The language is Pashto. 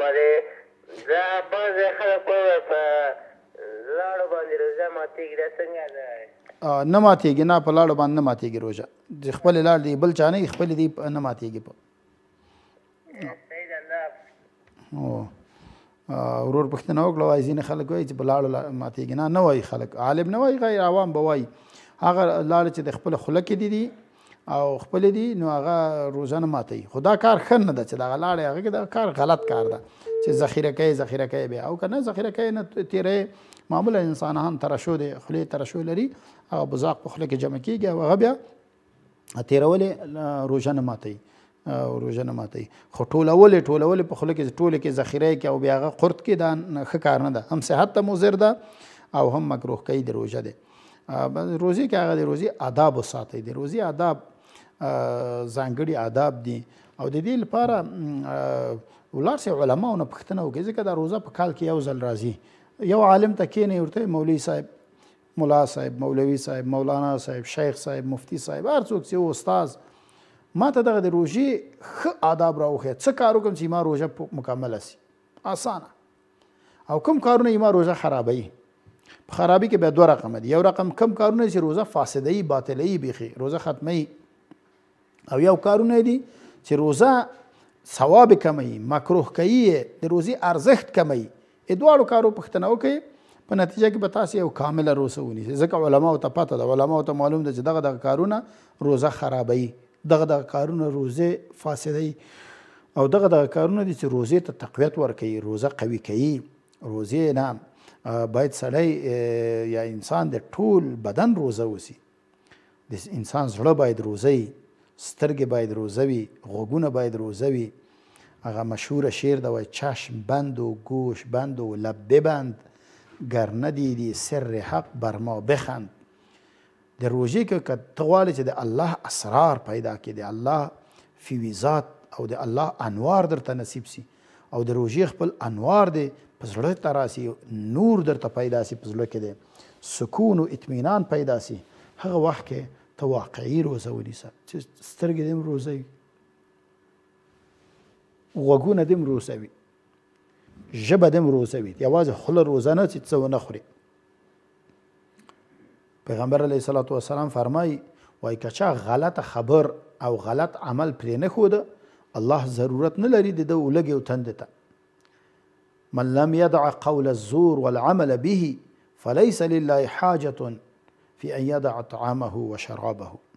باندې دا بعضې خلک ووایي په لاړو باندې روژه ماتېږي دا څنګه ده نه ماتېږي نه په لاړو باندې نه ماتېږي روژه د خپلې لاړ دی بل چا نه خپلې دی نه ماتېږي په او ورور پښتنه وکړه وای ځینې خلک وایي چې په لاړو ماتېږي نه نه وایي خلک عالم نه وایي غیر عوام به وایي هغه لاړ چې د خپل خلک دي دي او خپل دي نو هغه روزانه ماتي خدا کار خن نه ده چې دا لاړې هغه کې دا کار غلط کار ده چې ذخیره کوي ذخیره کوي به او کنه ذخیره کوي نه تیرې معمول انسان هم ترشو دي خلی ترشو لري او بزاق په خله کې جمع کیږي او هغه بیا تیرولې روزانه ماتي او روزانه ماتي خو ټولولې ټولولې په خله کې ټوله کې ذخیره کوي او بیا هغه قرت کې دا ښه کار نه ده هم صحت ته مضر ده او هم مکروه کوي د روزه ده روزي کې هغه د روزي آداب وساتي د روزي آداب ځانګړي آداب دي او د دې لپاره ولار سي علماو نه پښتنه وکړي ځکه دا روزه په کال کې یو ځل راځي یو عالم ته کېنه ورته مولوي صاحب مولا صاحب مولوي صاحب مولانا صاحب شیخ صاحب مفتی صاحب هر څوک چې استاد ما ته دغه د روژې ښه آداب راوښیه څه کار وکړم چې ما روژه مکمله سي اسانه او کوم کارونه ما روژه خرابوي په خرابي کې به دوه رقم دي یو رقم کم کارونه چې روزه فاسده ای باطله ای بيخي روزه ختمه ای او یو کارونه دي چې روزه ثواب کمی مکروه کوي د روزي ارزښت کمی ادوارو کارو پښتنه وکي په نتیجه کې به تاسو یو کامل روزه ونیسئ ځکه علما او ته پته ده علما او ته معلوم ده چې دغه دغه کارونه روزه خرابوي دغه دغه کارونه روزه فاسدوي او دغه دغه کارونه دي چې روزه ته تقویت ورکوي روزه قوي کوي روزه نه باید سړی یا انسان د ټول بدن روزه وسی د انسان زړه باید روزه سترګې باید روزوي غوږونه باید روزوي هغه مشهور شعر دا وای چشم بند و گوش بند و لب ببند گر ندیدی سر حق بر ما بخند د روژې کې که ته غواړې چې د الله اسرار پیدا کړې د الله فیویزات او د الله انوار درته نصیب سي او د روژې خپل انوار دې په زړه ته راسي نور درته پیدا سي په زړه کې د سکون او اطمینان پیدا سي هغه وخت کې ته واقعي روزه ونیسه چې سترګې دې روزه وي غوږونه دې روزه وي ژبه دې روزه وي یوازې خوله روزه نه چې څه ونه خوري پیغمبر علیه صلات وسلام فرمایي وای که چا غلط خبر او غلط عمل پرې نه خوده الله ضرورت نه لري د ولګي او تند ته من لم يدع قول الزور والعمل به فليس لله حاجه في ان يدع طعامه وشرابه